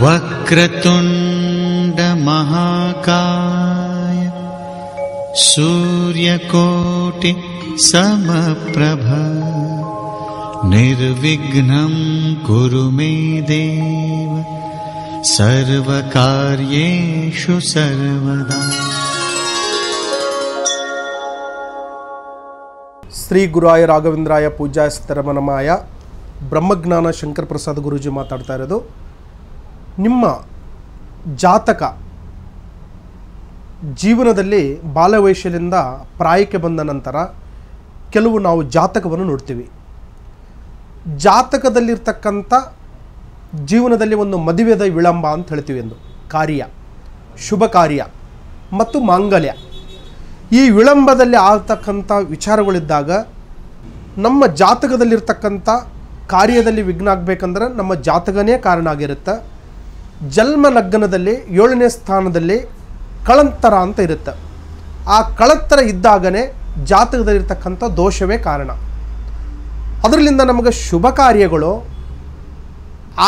वक्रतुण्ड सूर्यकोटि समप्रभ निर्विघ्नं सर्वकार्येषु सर्वदा श्रीगुरुय राघवेन्द्रय पूजास्रमनमय ब्रह्मज्ञान शङ्करप्रसाद् गुरुजी माता ನಿಮ್ಮ ಜಾತಕ ಜೀವನದಲ್ಲಿ ಬಾಲವಯಸ್ಸಿನಿಂದ ಪ್ರಾಯಕ್ಕೆ ಬಂದ ನಂತರ ಕೆಲವು ನಾವು ಜಾತಕವನ್ನು ನೋಡ್ತೀವಿ ಜಾತಕದಲ್ಲಿರ್ತಕ್ಕಂಥ ಜೀವನದಲ್ಲಿ ಒಂದು ಮದುವೆದ ವಿಳಂಬ ಅಂತ ಹೇಳ್ತೀವಿ ಎಂದು ಕಾರ್ಯ ಶುಭ ಕಾರ್ಯ ಮತ್ತು ಮಾಂಗಲ್ಯ ಈ ವಿಳಂಬದಲ್ಲಿ ಆಗ್ತಕ್ಕಂಥ ವಿಚಾರಗಳಿದ್ದಾಗ ನಮ್ಮ ಜಾತಕದಲ್ಲಿರ್ತಕ್ಕಂಥ ಕಾರ್ಯದಲ್ಲಿ ವಿಘ್ನ ಆಗಬೇಕಂದ್ರೆ ನಮ್ಮ ಜಾತಕನೇ ಕಾರಣ ಆಗಿರುತ್ತೆ ಜನ್ಮ ಲಗ್ನದಲ್ಲಿ ಏಳನೇ ಸ್ಥಾನದಲ್ಲಿ ಕಳಂತರ ಅಂತ ಇರುತ್ತೆ ಆ ಕಳಂತರ ಇದ್ದಾಗಲೇ ಜಾತಕದಲ್ಲಿರ್ತಕ್ಕಂಥ ದೋಷವೇ ಕಾರಣ ಅದರಿಂದ ನಮಗೆ ಶುಭ ಕಾರ್ಯಗಳು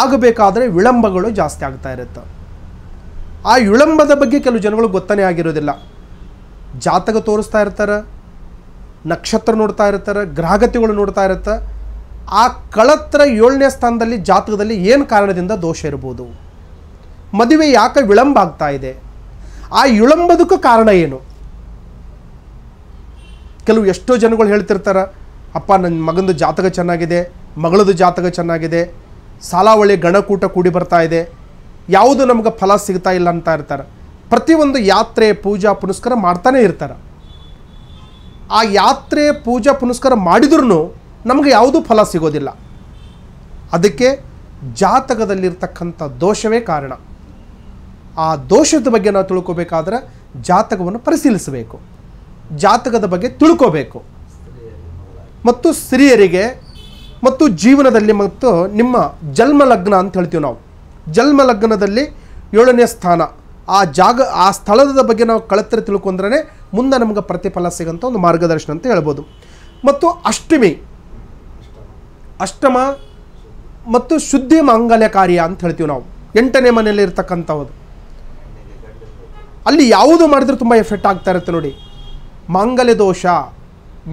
ಆಗಬೇಕಾದರೆ ವಿಳಂಬಗಳು ಜಾಸ್ತಿ ಆಗ್ತಾ ಇರುತ್ತೆ ಆ ವಿಳಂಬದ ಬಗ್ಗೆ ಕೆಲವು ಜನಗಳು ಗೊತ್ತನೇ ಆಗಿರೋದಿಲ್ಲ ಜಾತಕ ತೋರಿಸ್ತಾ ಇರ್ತಾರೆ ನಕ್ಷತ್ರ ನೋಡ್ತಾ ಇರ್ತಾರೆ ಗ್ರಹಗತಿಗಳು ನೋಡ್ತಾ ಇರುತ್ತೆ ಆ ಕಳತ್ರ ಏಳನೇ ಸ್ಥಾನದಲ್ಲಿ ಜಾತಕದಲ್ಲಿ ಏನು ಕಾರಣದಿಂದ ದೋಷ ಇರ್ಬೋದು ಮದುವೆ ಯಾಕೆ ವಿಳಂಬ ಆಗ್ತಾ ಇದೆ ಆ ವಿಳಂಬದಕ್ಕೂ ಕಾರಣ ಏನು ಕೆಲವು ಎಷ್ಟೋ ಜನಗಳು ಹೇಳ್ತಿರ್ತಾರೆ ಅಪ್ಪ ನನ್ನ ಮಗನದು ಜಾತಕ ಚೆನ್ನಾಗಿದೆ ಮಗಳದು ಜಾತಕ ಚೆನ್ನಾಗಿದೆ ಸಾಲಾವಳಿ ಗಣಕೂಟ ಕೂಡಿ ಬರ್ತಾ ಇದೆ ಯಾವುದು ನಮಗೆ ಫಲ ಸಿಗ್ತಾ ಇಲ್ಲ ಅಂತ ಇರ್ತಾರೆ ಪ್ರತಿಯೊಂದು ಯಾತ್ರೆ ಪೂಜಾ ಪುನಸ್ಕಾರ ಮಾಡ್ತಾನೆ ಇರ್ತಾರೆ ಆ ಯಾತ್ರೆ ಪೂಜಾ ಪುನಸ್ಕಾರ ಮಾಡಿದ್ರೂ ನಮಗೆ ಯಾವುದೂ ಫಲ ಸಿಗೋದಿಲ್ಲ ಅದಕ್ಕೆ ಜಾತಕದಲ್ಲಿರ್ತಕ್ಕಂಥ ದೋಷವೇ ಕಾರಣ ಆ ದೋಷದ ಬಗ್ಗೆ ನಾವು ತಿಳ್ಕೋಬೇಕಾದ್ರೆ ಜಾತಕವನ್ನು ಪರಿಶೀಲಿಸಬೇಕು ಜಾತಕದ ಬಗ್ಗೆ ತಿಳ್ಕೋಬೇಕು ಮತ್ತು ಸ್ತ್ರೀಯರಿಗೆ ಮತ್ತು ಜೀವನದಲ್ಲಿ ಮತ್ತು ನಿಮ್ಮ ಜನ್ಮ ಲಗ್ನ ಅಂತ ಹೇಳ್ತೀವಿ ನಾವು ಜನ್ಮ ಲಗ್ನದಲ್ಲಿ ಏಳನೇ ಸ್ಥಾನ ಆ ಜಾಗ ಆ ಸ್ಥಳದ ಬಗ್ಗೆ ನಾವು ಕಳತ್ರ ತಿಳ್ಕೊಂಡ್ರೆ ಮುಂದೆ ನಮಗೆ ಪ್ರತಿಫಲ ಸಿಗೋಂಥ ಒಂದು ಮಾರ್ಗದರ್ಶನ ಅಂತ ಹೇಳ್ಬೋದು ಮತ್ತು ಅಷ್ಟಮಿ ಅಷ್ಟಮ ಮತ್ತು ಶುದ್ಧಿ ಮಾಂಗಲ್ಯ ಕಾರ್ಯ ಅಂತ ಹೇಳ್ತೀವಿ ನಾವು ಎಂಟನೇ ಮನೆಯಲ್ಲಿ ಇರ್ತಕ್ಕಂಥದ್ದು ಅಲ್ಲಿ ಯಾವುದು ಮಾಡಿದ್ರೂ ತುಂಬ ಎಫೆಕ್ಟ್ ಆಗ್ತಾ ಇರುತ್ತೆ ನೋಡಿ ಮಾಂಗಲ್ಯ ದೋಷ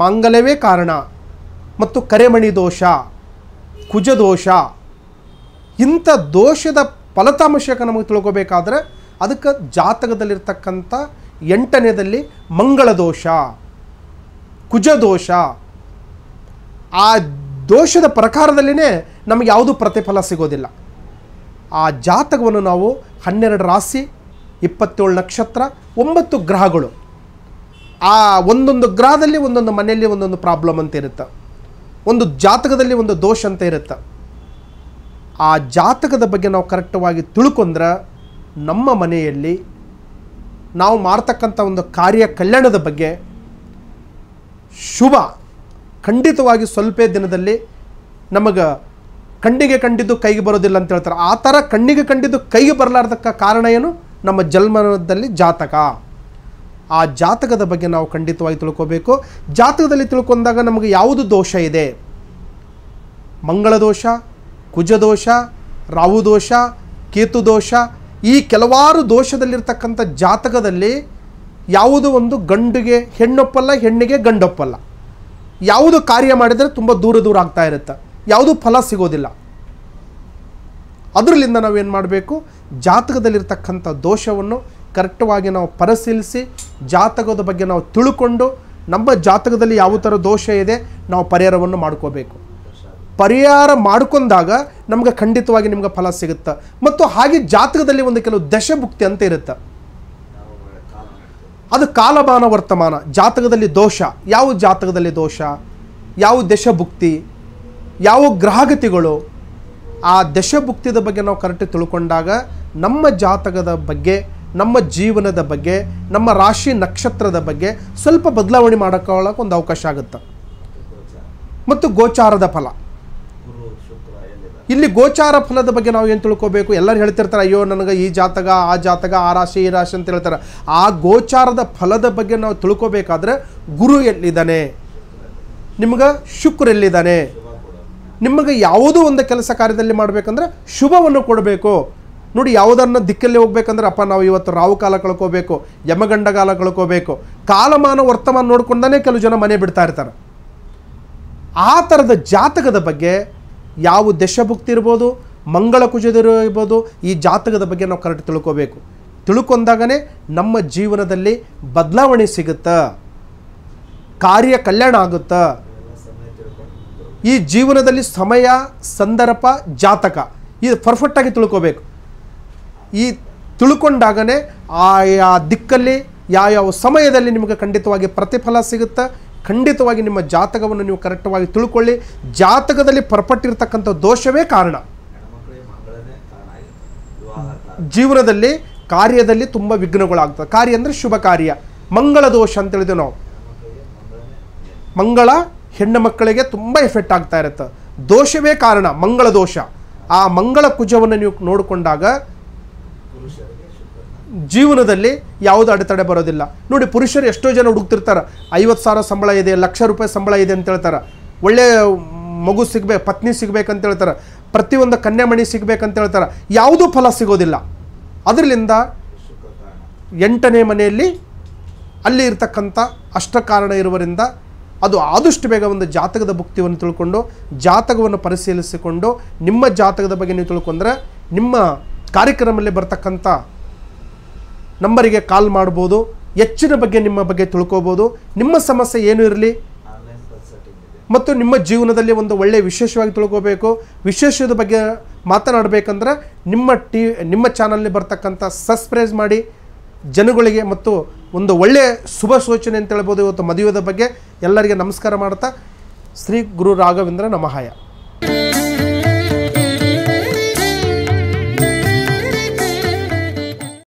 ಮಾಂಗಲ್ಯವೇ ಕಾರಣ ಮತ್ತು ಕರೆಮಣಿ ದೋಷ ಕುಜದೋಷ ಇಂಥ ದೋಷದ ಫಲಿತಾಂಶಕ್ಕೆ ನಮಗೆ ತಿಳ್ಕೋಬೇಕಾದ್ರೆ ಅದಕ್ಕೆ ಜಾತಕದಲ್ಲಿರ್ತಕ್ಕಂಥ ಎಂಟನೇದಲ್ಲಿ ಮಂಗಳ ದೋಷ ಕುಜದೋಷ ಆ ದೋಷದ ಪ್ರಕಾರದಲ್ಲಿನೇ ನಮಗೆ ಯಾವುದು ಪ್ರತಿಫಲ ಸಿಗೋದಿಲ್ಲ ಆ ಜಾತಕವನ್ನು ನಾವು ಹನ್ನೆರಡು ರಾಶಿ ಇಪ್ಪತ್ತೇಳು ನಕ್ಷತ್ರ ಒಂಬತ್ತು ಗ್ರಹಗಳು ಆ ಒಂದೊಂದು ಗ್ರಹದಲ್ಲಿ ಒಂದೊಂದು ಮನೆಯಲ್ಲಿ ಒಂದೊಂದು ಪ್ರಾಬ್ಲಮ್ ಅಂತ ಇರುತ್ತೆ ಒಂದು ಜಾತಕದಲ್ಲಿ ಒಂದು ದೋಷ ಅಂತ ಇರುತ್ತೆ ಆ ಜಾತಕದ ಬಗ್ಗೆ ನಾವು ಕರೆಕ್ಟವಾಗಿ ತಿಳ್ಕೊಂಡ್ರೆ ನಮ್ಮ ಮನೆಯಲ್ಲಿ ನಾವು ಮಾಡ್ತಕ್ಕಂಥ ಒಂದು ಕಾರ್ಯ ಕಲ್ಯಾಣದ ಬಗ್ಗೆ ಶುಭ ಖಂಡಿತವಾಗಿ ಸ್ವಲ್ಪ ದಿನದಲ್ಲಿ ನಮಗೆ ಕಣ್ಣಿಗೆ ಕಂಡಿದ್ದು ಕೈಗೆ ಬರೋದಿಲ್ಲ ಅಂತ ಹೇಳ್ತಾರೆ ಆ ಥರ ಕಣ್ಣಿಗೆ ಕಂಡಿದ್ದು ಕೈಗೆ ಬರಲಾರ್ದಕ್ಕ ಕಾರಣ ಏನು ನಮ್ಮ ಜನ್ಮದಲ್ಲಿ ಜಾತಕ ಆ ಜಾತಕದ ಬಗ್ಗೆ ನಾವು ಖಂಡಿತವಾಗಿ ತಿಳ್ಕೋಬೇಕು ಜಾತಕದಲ್ಲಿ ತಿಳ್ಕೊಂಡಾಗ ನಮಗೆ ಯಾವುದು ದೋಷ ಇದೆ ಮಂಗಳ ದೋಷ ಕುಜದೋಷ ರಾಹು ದೋಷ ಕೇತು ದೋಷ ಈ ಕೆಲವಾರು ದೋಷದಲ್ಲಿರ್ತಕ್ಕಂಥ ಜಾತಕದಲ್ಲಿ ಯಾವುದು ಒಂದು ಗಂಡಿಗೆ ಹೆಣ್ಣೊಪ್ಪಲ್ಲ ಹೆಣ್ಣಿಗೆ ಗಂಡೊಪ್ಪಲ್ಲ ಯಾವುದು ಕಾರ್ಯ ಮಾಡಿದರೆ ತುಂಬ ದೂರ ದೂರ ಆಗ್ತಾ ಇರುತ್ತೆ ಯಾವುದು ಫಲ ಸಿಗೋದಿಲ್ಲ ಅದರಲ್ಲಿಂದ ನಾವೇನು ಮಾಡಬೇಕು ಜಾತಕದಲ್ಲಿರ್ತಕ್ಕಂಥ ದೋಷವನ್ನು ಕರೆಕ್ಟ್ವಾಗಿ ನಾವು ಪರಿಶೀಲಿಸಿ ಜಾತಕದ ಬಗ್ಗೆ ನಾವು ತಿಳ್ಕೊಂಡು ನಮ್ಮ ಜಾತಕದಲ್ಲಿ ಯಾವ ಥರ ದೋಷ ಇದೆ ನಾವು ಪರಿಹಾರವನ್ನು ಮಾಡ್ಕೋಬೇಕು ಪರಿಹಾರ ಮಾಡ್ಕೊಂಡಾಗ ನಮ್ಗೆ ಖಂಡಿತವಾಗಿ ನಿಮ್ಗೆ ಫಲ ಸಿಗುತ್ತೆ ಮತ್ತು ಹಾಗೆ ಜಾತಕದಲ್ಲಿ ಒಂದು ಕೆಲವು ದಶಭುಕ್ತಿ ಅಂತ ಇರುತ್ತೆ ಅದು ಕಾಲಮಾನ ವರ್ತಮಾನ ಜಾತಕದಲ್ಲಿ ದೋಷ ಯಾವ ಜಾತಕದಲ್ಲಿ ದೋಷ ಯಾವ ದಶಭುಕ್ತಿ ಯಾವ ಗ್ರಹಗತಿಗಳು ಆ ದಶಭುಕ್ತಿದ ಬಗ್ಗೆ ನಾವು ಕರೆಕ್ಟ್ ತಿಳ್ಕೊಂಡಾಗ ನಮ್ಮ ಜಾತಕದ ಬಗ್ಗೆ ನಮ್ಮ ಜೀವನದ ಬಗ್ಗೆ ನಮ್ಮ ರಾಶಿ ನಕ್ಷತ್ರದ ಬಗ್ಗೆ ಸ್ವಲ್ಪ ಬದಲಾವಣೆ ಮಾಡ್ಕೊಳ್ಳೋಕೆ ಒಂದು ಅವಕಾಶ ಆಗುತ್ತೆ ಮತ್ತು ಗೋಚಾರದ ಫಲ ಇಲ್ಲಿ ಗೋಚಾರ ಫಲದ ಬಗ್ಗೆ ನಾವು ಏನು ತಿಳ್ಕೋಬೇಕು ಎಲ್ಲರೂ ಹೇಳ್ತಿರ್ತಾರೆ ಅಯ್ಯೋ ನನಗೆ ಈ ಜಾತಕ ಆ ಜಾತಕ ಆ ರಾಶಿ ಈ ರಾಶಿ ಅಂತ ಹೇಳ್ತಾರೆ ಆ ಗೋಚಾರದ ಫಲದ ಬಗ್ಗೆ ನಾವು ತಿಳ್ಕೋಬೇಕಾದ್ರೆ ಗುರು ಎಲ್ಲಿದ್ದಾನೆ ನಿಮ್ಗೆ ಶುಕ್ರ ಎಲ್ಲಿದ್ದಾನೆ ನಿಮಗೆ ಯಾವುದೋ ಒಂದು ಕೆಲಸ ಕಾರ್ಯದಲ್ಲಿ ಮಾಡಬೇಕಂದ್ರೆ ಶುಭವನ್ನು ಕೊಡಬೇಕು ನೋಡಿ ಯಾವುದನ್ನು ದಿಕ್ಕಲ್ಲಿ ಹೋಗ್ಬೇಕಂದ್ರೆ ಅಪ್ಪ ನಾವು ಇವತ್ತು ರಾವು ಕಾಲ ಕಳ್ಕೋಬೇಕು ಯಮಗಂಡ ಕಾಲ ಕಳ್ಕೋಬೇಕು ಕಾಲಮಾನ ವರ್ತಮಾನ ನೋಡ್ಕೊಂಡೇ ಕೆಲವು ಜನ ಮನೆ ಬಿಡ್ತಾ ಇರ್ತಾರೆ ಆ ಥರದ ಜಾತಕದ ಬಗ್ಗೆ ಯಾವ ದಶಭುಕ್ತಿ ಇರ್ಬೋದು ಮಂಗಳ ಕುಜದಿರೋ ಇರ್ಬೋದು ಈ ಜಾತಕದ ಬಗ್ಗೆ ನಾವು ಕರೆಕ್ಟ್ ತಿಳ್ಕೋಬೇಕು ತಿಳ್ಕೊಂಡಾಗನೇ ನಮ್ಮ ಜೀವನದಲ್ಲಿ ಬದಲಾವಣೆ ಸಿಗುತ್ತಾ ಕಾರ್ಯ ಕಲ್ಯಾಣ ಆಗುತ್ತಾ ಈ ಜೀವನದಲ್ಲಿ ಸಮಯ ಸಂದರ್ಭ ಜಾತಕ ಇದು ಪರ್ಫೆಕ್ಟಾಗಿ ತಿಳ್ಕೋಬೇಕು ಈ ತಿಳ್ಕೊಂಡಾಗನೇ ಆಯಾ ದಿಕ್ಕಲ್ಲಿ ಯಾವ್ಯಾವ ಸಮಯದಲ್ಲಿ ನಿಮಗೆ ಖಂಡಿತವಾಗಿ ಪ್ರತಿಫಲ ಸಿಗುತ್ತೆ ಖಂಡಿತವಾಗಿ ನಿಮ್ಮ ಜಾತಕವನ್ನು ನೀವು ಕರೆಕ್ಟವಾಗಿ ತಿಳ್ಕೊಳ್ಳಿ ಜಾತಕದಲ್ಲಿ ಪರ್ಪಟ್ಟಿರ್ತಕ್ಕಂಥ ದೋಷವೇ ಕಾರಣ ಜೀವನದಲ್ಲಿ ಕಾರ್ಯದಲ್ಲಿ ತುಂಬ ವಿಘ್ನಗಳಾಗ್ತದೆ ಕಾರ್ಯ ಅಂದರೆ ಶುಭ ಕಾರ್ಯ ಮಂಗಳ ದೋಷ ಅಂತ ಹೇಳಿದೆವು ನಾವು ಮಂಗಳ ಹೆಣ್ಣು ಮಕ್ಕಳಿಗೆ ತುಂಬ ಎಫೆಕ್ಟ್ ಆಗ್ತಾ ಇರುತ್ತೆ ದೋಷವೇ ಕಾರಣ ಮಂಗಳ ದೋಷ ಆ ಮಂಗಳ ಕುಜವನ್ನು ನೀವು ನೋಡಿಕೊಂಡಾಗ ಜೀವನದಲ್ಲಿ ಯಾವುದು ಅಡೆತಡೆ ಬರೋದಿಲ್ಲ ನೋಡಿ ಪುರುಷರು ಎಷ್ಟೋ ಜನ ಹುಡುಕ್ತಿರ್ತಾರೆ ಐವತ್ತು ಸಾವಿರ ಸಂಬಳ ಇದೆ ಲಕ್ಷ ರೂಪಾಯಿ ಸಂಬಳ ಇದೆ ಅಂತ ಹೇಳ್ತಾರೆ ಒಳ್ಳೆಯ ಮಗು ಸಿಗಬೇಕು ಪತ್ನಿ ಸಿಗಬೇಕಂತ ಹೇಳ್ತಾರೆ ಪ್ರತಿಯೊಂದು ಕನ್ಯಾಮಣಿ ಸಿಗಬೇಕಂತ ಹೇಳ್ತಾರೆ ಯಾವುದೂ ಫಲ ಸಿಗೋದಿಲ್ಲ ಅದರಿಂದ ಎಂಟನೇ ಮನೆಯಲ್ಲಿ ಅಲ್ಲಿ ಇರ್ತಕ್ಕಂಥ ಕಾರಣ ಇರುವರಿಂದ ಅದು ಆದಷ್ಟು ಬೇಗ ಒಂದು ಜಾತಕದ ಭುಕ್ತಿಯನ್ನು ತಿಳ್ಕೊಂಡು ಜಾತಕವನ್ನು ಪರಿಶೀಲಿಸಿಕೊಂಡು ನಿಮ್ಮ ಜಾತಕದ ಬಗ್ಗೆ ನೀವು ತಿಳ್ಕೊಂಡ್ರೆ ನಿಮ್ಮ ಕಾರ್ಯಕ್ರಮದಲ್ಲಿ ಬರ್ತಕ್ಕಂಥ ನಂಬರಿಗೆ ಕಾಲ್ ಮಾಡ್ಬೋದು ಹೆಚ್ಚಿನ ಬಗ್ಗೆ ನಿಮ್ಮ ಬಗ್ಗೆ ತಿಳ್ಕೋಬೋದು ನಿಮ್ಮ ಸಮಸ್ಯೆ ಏನು ಇರಲಿ ಮತ್ತು ನಿಮ್ಮ ಜೀವನದಲ್ಲಿ ಒಂದು ಒಳ್ಳೆಯ ವಿಶೇಷವಾಗಿ ತಿಳ್ಕೋಬೇಕು ವಿಶೇಷದ ಬಗ್ಗೆ ಮಾತನಾಡಬೇಕಂದ್ರೆ ನಿಮ್ಮ ಟಿ ನಿಮ್ಮ ಚಾನಲ್ನಲ್ಲಿ ಬರ್ತಕ್ಕಂಥ ಸಸ್ಪ್ರೈಸ್ ಮಾಡಿ ಜನಗಳಿಗೆ ಮತ್ತು ಒಂದು ಒಳ್ಳೆಯ ಶುಭ ಸೂಚನೆ ಅಂತ ಹೇಳ್ಬೋದು ಇವತ್ತು ಮದುವೆದ ಬಗ್ಗೆ ಎಲ್ಲರಿಗೆ ನಮಸ್ಕಾರ ಮಾಡ್ತಾ ಶ್ರೀ ಗುರು ರಾಘವೇಂದ್ರ ನಮಹಾಯ